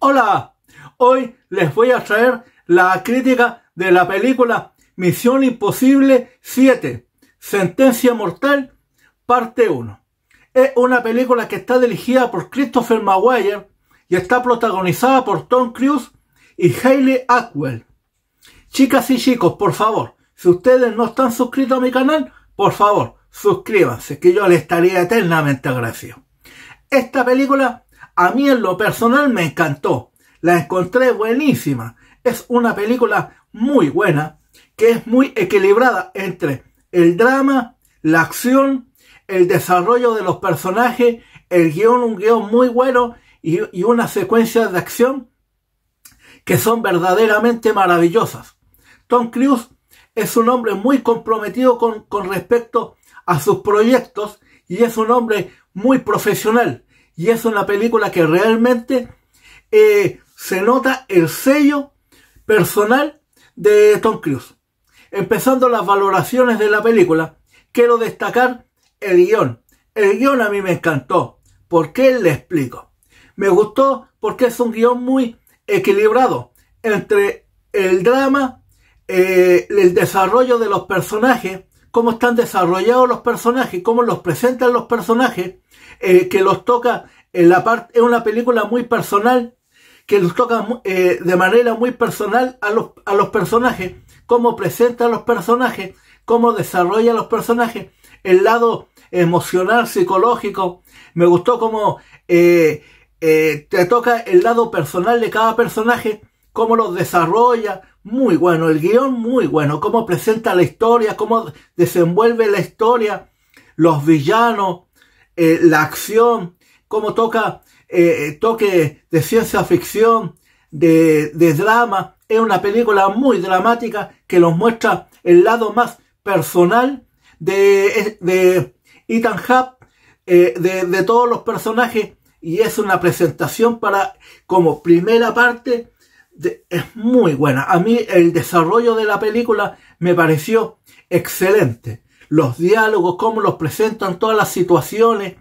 Hola, hoy les voy a traer la crítica de la película Misión Imposible 7, Sentencia Mortal, parte 1. Es una película que está dirigida por Christopher Maguire y está protagonizada por Tom Cruise y Hayley Atwell. Chicas y chicos, por favor, si ustedes no están suscritos a mi canal, por favor, suscríbanse, que yo les estaría eternamente agradecido. Esta película a mí en lo personal me encantó. La encontré buenísima. Es una película muy buena que es muy equilibrada entre el drama, la acción, el desarrollo de los personajes, el guión, un guión muy bueno y, y unas secuencias de acción que son verdaderamente maravillosas. Tom Cruise es un hombre muy comprometido con, con respecto a sus proyectos y es un hombre muy profesional y es una película que realmente eh, se nota el sello personal de Tom Cruise. Empezando las valoraciones de la película, quiero destacar el guión. El guión a mí me encantó. ¿Por qué le explico? Me gustó porque es un guión muy equilibrado entre el drama, eh, el desarrollo de los personajes, cómo están desarrollados los personajes, cómo los presentan los personajes eh, que los toca en la parte, es una película muy personal, que los toca eh, de manera muy personal a los, a los personajes, cómo presenta a los personajes, cómo desarrolla a los personajes, el lado emocional, psicológico. Me gustó cómo eh, te toca el lado personal de cada personaje, cómo los desarrolla, muy bueno, el guión muy bueno, cómo presenta la historia, cómo desenvuelve la historia, los villanos, eh, la acción, cómo toca eh, eh, toque de ciencia ficción, de, drama. Es una película muy dramática que nos muestra el lado más personal de, de Ethan Hub, de, todos los personajes, y es una presentación para como primera parte. es muy buena. A mí el desarrollo de la película me pareció excelente los diálogos, cómo los presentan, todas las situaciones.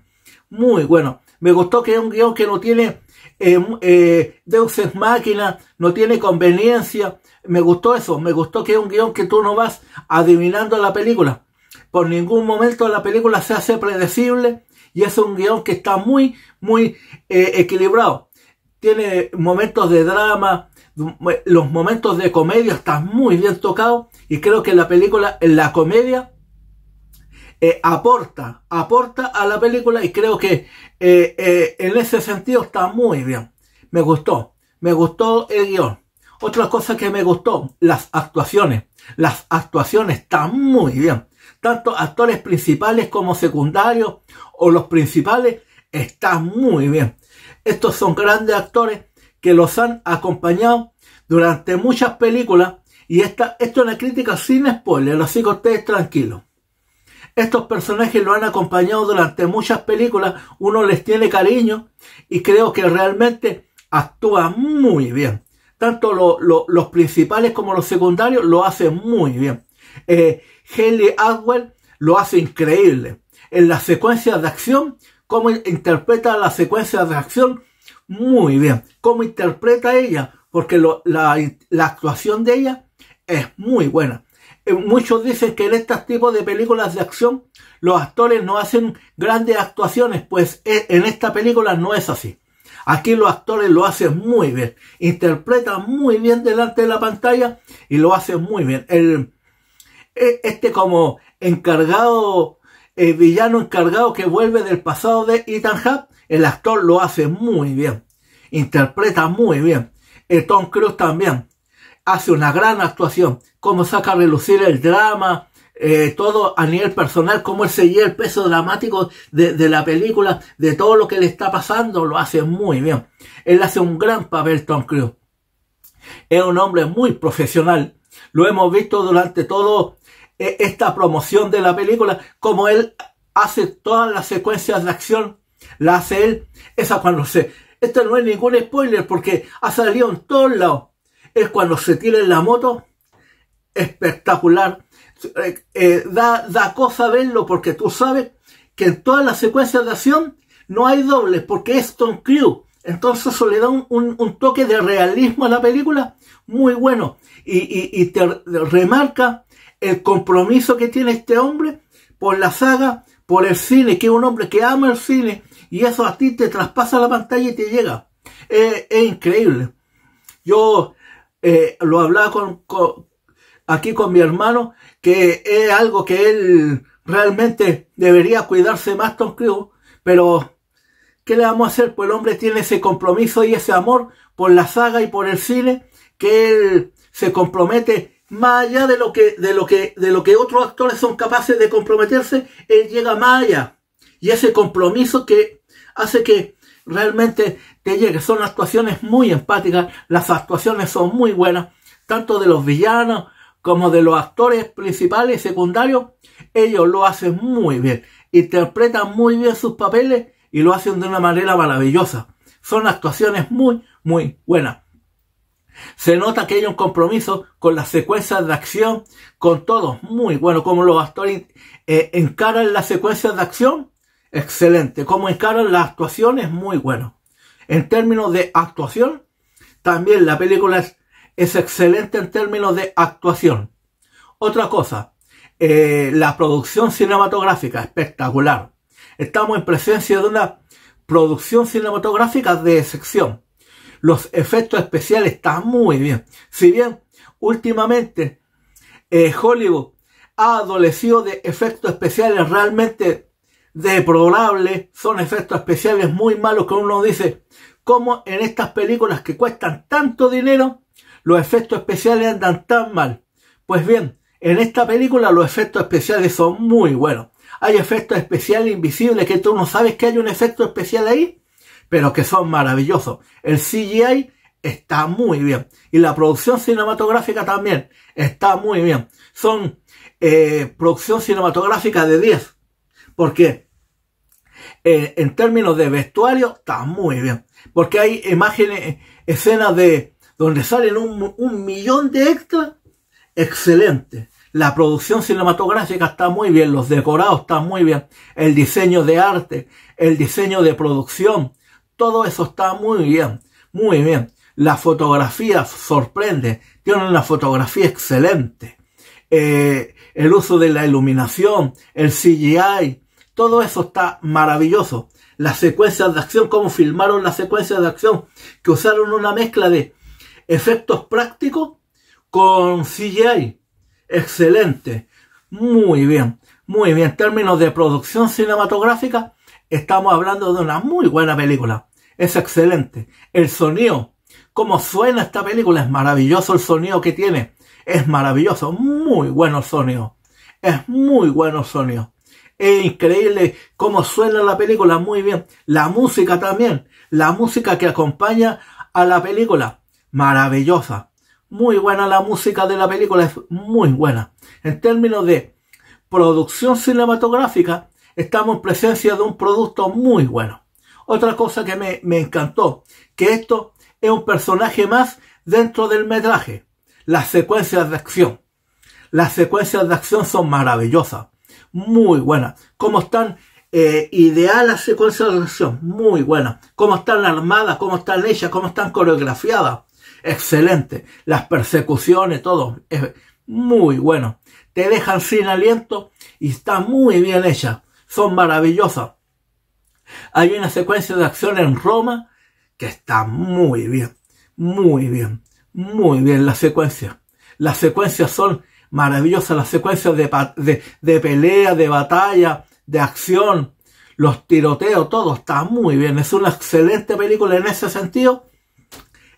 Muy bueno. Me gustó que es un guión que no tiene eh, máquinas, eh, no tiene conveniencia. Me gustó eso, me gustó que es un guión que tú no vas adivinando la película. Por ningún momento la película se hace predecible y es un guión que está muy, muy eh, equilibrado. Tiene momentos de drama, los momentos de comedia están muy bien tocados y creo que la película, la comedia, eh, aporta, aporta a la película y creo que eh, eh, en ese sentido está muy bien. Me gustó, me gustó el guión. Otra cosa que me gustó, las actuaciones. Las actuaciones están muy bien. Tanto actores principales como secundarios o los principales están muy bien. Estos son grandes actores que los han acompañado durante muchas películas y esta, esto es una crítica sin spoiler, así que ustedes tranquilos. Estos personajes lo han acompañado durante muchas películas, uno les tiene cariño y creo que realmente actúa muy bien. Tanto los principales como los secundarios lo hacen muy bien. Eh, Haley Atwell lo hace increíble. En las secuencias de acción, cómo interpreta las secuencias de acción, muy bien. Cómo interpreta ella, porque la actuación de ella es muy buena. Eh, muchos dicen que en este tipos de películas de acción los actores no hacen grandes actuaciones, pues eh, en esta película no es así. Aquí los actores lo hacen muy bien, interpretan muy bien delante de la pantalla y lo hacen muy bien. El, eh, este como encargado, el villano encargado que vuelve del pasado de Ethan Hub, el actor lo hace muy bien, interpreta muy bien. El Tom Cruise también hace una gran actuación, cómo saca a relucir el drama, eh, todo a nivel personal, cómo él se el peso dramático de, de, la película, de todo lo que le está pasando, lo hace muy bien. Él hace un gran papel Tom Cruise. Es un hombre muy profesional. Lo hemos visto durante toda eh, esta promoción de la película, como él hace todas las secuencias de acción, la hace él. Esa cuando sé Esto no es ningún spoiler porque ha salido en todos lados es cuando se tira en la moto. Espectacular. Eh, eh, da, da cosa verlo porque tú sabes que en todas las secuencias de acción no hay dobles porque es Tom Cruise. Entonces eso le da un, toque de realismo a la película muy bueno y, te remarca el compromiso que tiene este hombre por la saga, por el cine, que es un hombre que ama el cine y eso a ti te traspasa la pantalla y te llega. Eh, es increíble. Yo eh, lo hablaba con, aquí con mi hermano, que es algo que él realmente debería cuidarse más, Tom Cruise, pero ¿qué le vamos a hacer? Pues el hombre tiene ese compromiso y ese amor por la saga y por el cine, que él se compromete más allá de lo que, de lo que, de lo que otros actores son capaces de comprometerse, él llega más allá. Y ese compromiso que hace que realmente te llegue, Son actuaciones muy empáticas, las actuaciones son muy buenas, tanto de los villanos como de los actores principales y secundarios. Ellos lo hacen muy bien, interpretan muy bien sus papeles y lo hacen de una manera maravillosa. Son actuaciones muy, muy buenas. Se nota que hay un compromiso con las secuencias de acción, con todos, muy bueno, como los actores eh, encaran las secuencias de acción Excelente. Como encaran la actuación es muy bueno. En términos de actuación, también la película es, excelente en términos de actuación. Otra cosa, eh, la producción cinematográfica, espectacular. Estamos en presencia de una producción cinematográfica de excepción. Los efectos especiales están muy bien. Si bien últimamente eh, Hollywood ha adolecido de efectos especiales realmente probable... son efectos especiales muy malos que uno dice, como en estas películas que cuestan tanto dinero, los efectos especiales andan tan mal. Pues bien, en esta película los efectos especiales son muy buenos. Hay efectos especiales invisibles que tú no sabes que hay un efecto especial ahí, pero que son maravillosos. El CGI está muy bien. Y la producción cinematográfica también está muy bien. Son eh, producción cinematográfica de 10. Porque eh, en términos de vestuario, está muy bien. Porque hay imágenes, escenas de donde salen un, millón de extras, excelente. La producción cinematográfica está muy bien, los decorados están muy bien, el diseño de arte, el diseño de producción, todo eso está muy bien, muy bien. La fotografía sorprende, tiene una fotografía excelente. Eh, el uso de la iluminación, el CGI, todo eso está maravilloso. Las secuencias de acción, cómo filmaron las secuencias de acción, que usaron una mezcla de efectos prácticos con CGI. Excelente. Muy bien. Muy bien. En términos de producción cinematográfica, estamos hablando de una muy buena película. Es excelente. El sonido. Cómo suena esta película. Es maravilloso el sonido que tiene. Es maravilloso. Muy bueno el sonido. Es muy bueno el sonido. Es increíble cómo suena la película, muy bien. La música también, la música que acompaña a la película, maravillosa. Muy buena la música de la película, es muy buena. En términos de producción cinematográfica, estamos en presencia de un producto muy bueno. Otra cosa que me, me encantó, que esto es un personaje más dentro del metraje. Las secuencias de acción. Las secuencias de acción son maravillosas muy buena. ¿Cómo están eh, ideal la secuencia de acción? Muy buena. ¿Cómo están armadas? ¿Cómo están ellas? ¿Cómo están coreografiadas? Excelente. Las persecuciones, todo. Es muy bueno. Te dejan sin aliento y está muy bien hecha. Son maravillosas. Hay una secuencia de acción en Roma que está muy bien. Muy bien. Muy bien la secuencia. Las secuencias son maravillosa, la secuencia de, pelea, de batalla, de acción, los tiroteos, todo está muy bien. Es una excelente película en ese sentido.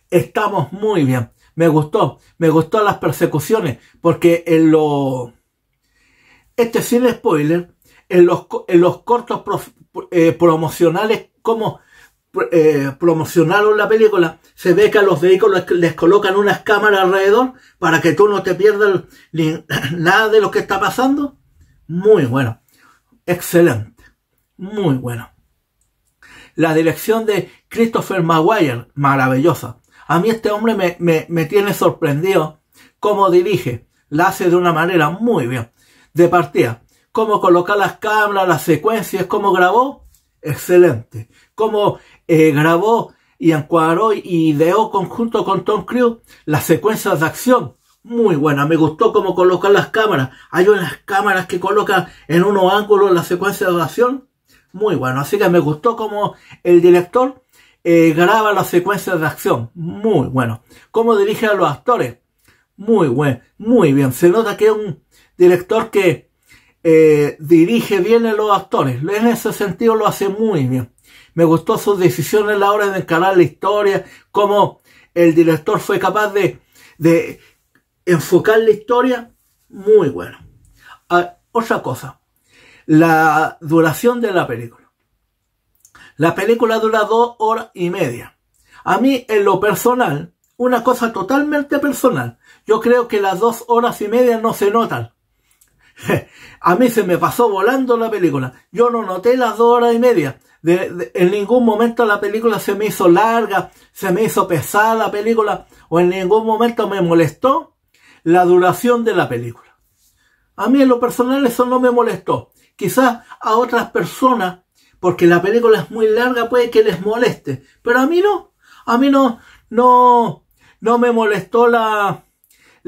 Estamos muy bien. Me gustó, me gustó las persecuciones, porque en lo... Este sin spoiler, en los, en los cortos eh, promocionales como eh, promocionaron la película, se ve que a los vehículos les colocan unas cámaras alrededor para que tú no te pierdas nada de lo que está pasando. Muy bueno. Excelente. Muy bueno. La dirección de Christopher Maguire, maravillosa. A mí este hombre me, me, me tiene sorprendido cómo dirige. La hace de una manera muy bien. De partida, cómo coloca las cámaras, las secuencias, cómo grabó excelente. Como eh, grabó y encuadró y ideó conjunto con Tom Cruise las secuencias de acción. Muy buena, me gustó cómo coloca las cámaras. Hay unas cámaras que coloca en unos ángulos las secuencias de acción. Muy bueno, así que me gustó cómo el director eh, graba las secuencias de acción. Muy bueno. Cómo dirige a los actores. Muy bueno, muy bien. Se nota que es un director que eh, dirige bien a los actores. En ese sentido lo hace muy bien. Me gustó sus decisiones a la hora de encarar la historia, cómo el director fue capaz de, enfocar la historia. Muy bueno. Ah, otra cosa, la duración de la película. La película dura dos horas y media. A mí, en lo personal, una cosa totalmente personal, yo creo que las dos horas y media no se notan A mí se me pasó volando la película. Yo no noté las dos horas y media. en ningún momento la película se me hizo larga, se me hizo pesada la película, o en ningún momento me molestó la duración de la película. A mí en lo personal eso no me molestó. Quizás a otras personas, porque la película es muy larga, puede que les moleste, pero a mí no. A mí no, no, no me molestó la,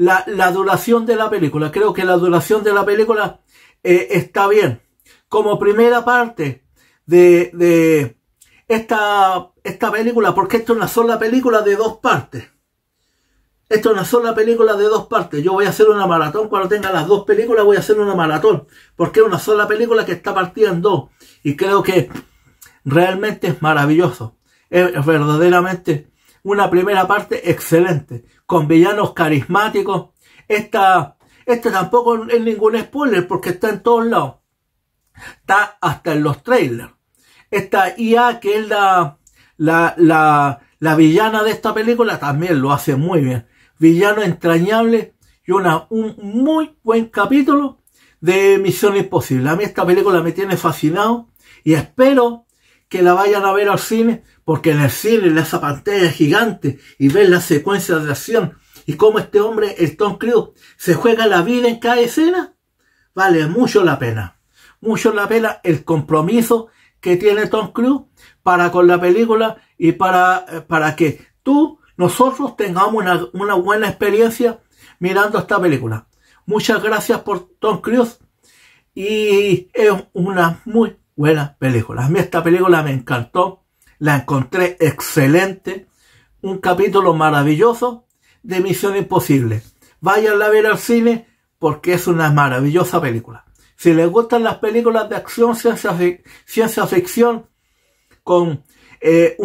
la, duración de la película. Creo que la duración de la película eh, está bien. Como primera parte de, esta, esta película, porque esto es una sola película de dos partes. Esto es una sola película de dos partes. Yo voy a hacer una maratón. Cuando tenga las dos películas voy a hacer una maratón. Porque es una sola película que está partida en dos. Y creo que realmente es maravilloso. Es verdaderamente una primera parte excelente, con villanos carismáticos. Esta, este tampoco es ningún spoiler porque está en todos lados. Está hasta en los trailers. Esta IA, que es la, la, la, la villana de esta película, también lo hace muy bien. Villano entrañable y una, un muy buen capítulo de Misión Imposible. A mí esta película me tiene fascinado y espero que la vayan a ver al cine, porque en el cine, en esa pantalla gigante, y ver las secuencias de acción, y cómo este hombre, el Tom Cruise, se juega la vida en cada escena, vale mucho la pena. Mucho la pena el compromiso que tiene Tom Cruise para con la película y para, eh, para que tú, nosotros tengamos una, una buena experiencia mirando esta película. Muchas gracias por Tom Cruise y es una muy Buenas película. A mí esta película me encantó, la encontré excelente, un capítulo maravilloso de Misión Imposible. Vayan a ver al cine porque es una maravillosa película. Si les gustan las películas de acción, ciencia, ciencia ficción, con eh,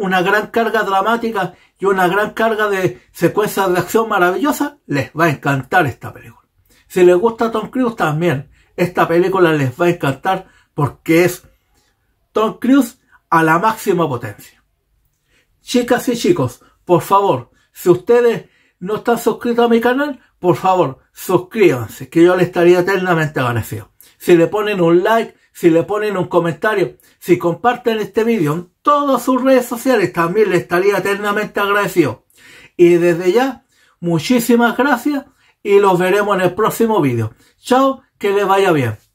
una gran carga dramática y una gran carga de secuencias de acción maravillosa les va a encantar esta película. Si les gusta Tom Cruise también, esta película les va a encantar porque es Tom Cruise a la máxima potencia. Chicas y chicos, por favor, si ustedes no están suscritos a mi canal, por favor, suscríbanse, que yo les estaría eternamente agradecido. Si le ponen un like, si le ponen un comentario, si comparten este vídeo en todas sus redes sociales, también les estaría eternamente agradecido. Y desde ya, muchísimas gracias y los veremos en el próximo vídeo. Chao, que les vaya bien.